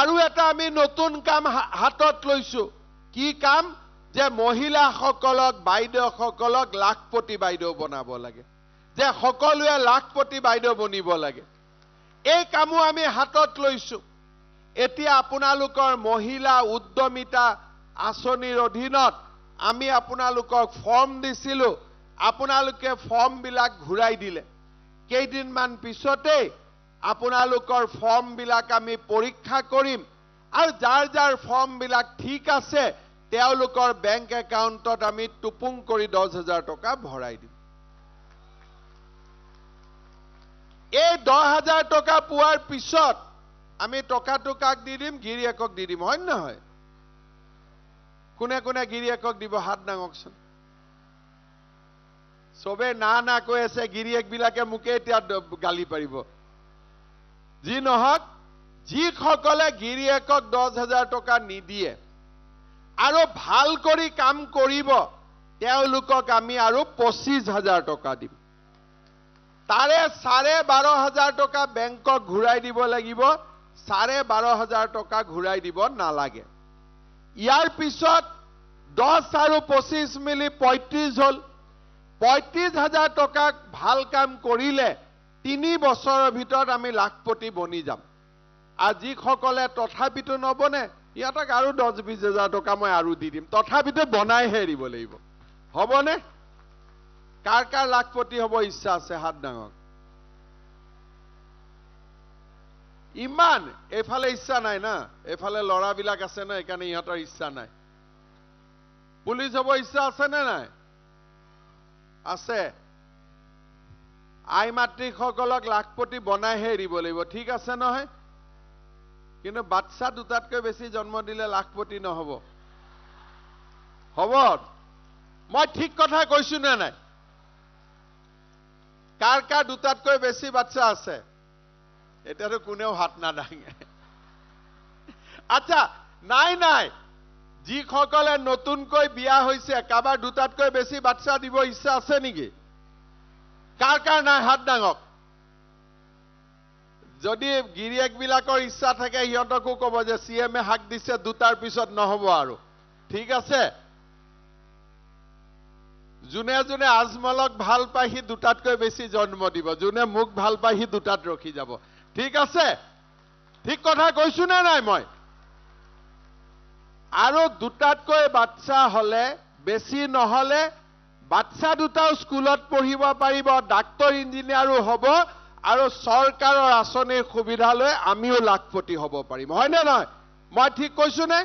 আৰু এটা আমি নতুন কাম হাতত লৈছো কি কাম যে মহিলাসকলক বাইদেউসকলক লাখপতি বাইদেউ বনাব লাগে যে সকলোৱে লাখপতি বাইদেউ বনিব লাগে এই কামো আমি হাতত লৈছো এতিয়া আপোনালোকৰ মহিলা উদ্যমিতা আঁচনিৰ অধীনত আমি আপোনালোকক ফৰ্ম দিছিলো আপোনালোকে ফৰ্মবিলাক ঘূৰাই দিলে কেইদিনমান পিছতেই আপোনালোকৰ ফৰ্মবিলাক আমি পৰীক্ষা কৰিম আৰু যাৰ যাৰ ফৰ্মবিলাক ঠিক আছে তেওঁলোকৰ বেংক একাউণ্টত আমি টুপুং কৰি দহ হাজাৰ টকা ভৰাই দিম এই দহ হাজাৰ টকা পোৱাৰ পিছত আমি টকাটো কাক দি দিম গিৰিয়েকক দি দিম হয়নে নহয় কোনে কোনে গিৰিয়েকক দিব হাত দাঙকচোন চবে না না কৈ আছে গিৰিয়েকবিলাকে মোকে এতিয়া গালি পাৰিব যি নহওক যিসকলে গিৰিয়েকক দহ হাজাৰ টকা নিদিয়ে আৰু ভাল কৰি কাম কৰিব তেওঁলোকক আমি আৰু পঁচিছ হাজাৰ টকা দিম তাৰে চাৰে বাৰ হাজাৰ টকা বেংকক ঘূৰাই দিব লাগিব চাৰে বাৰ হাজাৰ টকা ঘূৰাই দিব নালাগে ইয়াৰ পিছত দহ আৰু পঁচিছ মিলি পঁয়ত্ৰিছ হ'ল পঁয়ত্ৰিছ হাজাৰ টকা ভাল কাম কৰিলে তিনি বছৰৰ ভিতৰত আমি লাখপতি বনি যাম আৰু যিসকলে তথাপিতো নবনে ইহঁতক আৰু দহ বিশ হেজাৰ টকা মই আৰু দি দিম তথাপিতো বনাইহে এৰিব লাগিব হ'বনে কাৰ কাৰ লাখপতি হ'ব ইচ্ছা আছে হাত ডাঙৰ ইমান এইফালে ইচ্ছা নাই না এইফালে ল'ৰাবিলাক আছে ন সেইকাৰণে ইহঁতৰ ইচ্ছা নাই পুলিচ হ'ব ইচ্ছা আছেনে নাই আছে আই মাতৃসকলক লাখপতি বনাইহে এৰিব লাগিব ঠিক আছে নহয় কিন্তু বাচ্চা দুটাতকৈ বেছি জন্ম দিলে লাখপতি নহ'ব হ'ব মই ঠিক কথা কৈছোনে নাই কাৰ কাৰ দুটাতকৈ বেছি বাচ্চা আছে এতিয়াতো কোনেও হাত নাডাঙে আচ্ছা নাই নাই যিসকলে নতুনকৈ বিয়া হৈছে কাৰোবাৰ দুটাতকৈ বেছি বাচ্চা দিব ইচ্ছা আছে নেকি কাৰ কাৰ নাই হাত ডাঙক যদি গিৰিয়েক বিলাকৰ ইচ্ছা থাকে সিহঁতকো ক'ব যে চি এ হাক দিছে দুটাৰ পিছত নহ'ব আৰু ঠিক আছে যোনে যোনে আজমলক ভাল পায় সি দুটাতকৈ বেছি জন্ম দিব যোনে মোক ভাল পায় সি দুটাত ৰখি যাব ঠিক আছে ঠিক কথা কৈছো নে নাই মই আৰু দুটাতকৈ বাচ্ছা হ'লে বেছি নহ'লে বাচ্চা দুটাও স্কুলত পঢ়িব পাৰিব ডাক্তৰ ইঞ্জিনিয়াৰো হ'ব আৰু চৰকাৰৰ আঁচনিৰ সুবিধা লৈ আমিও লাখপতি হ'ব পাৰিম হয়নে নহয় মই ঠিক কৈছোঁনে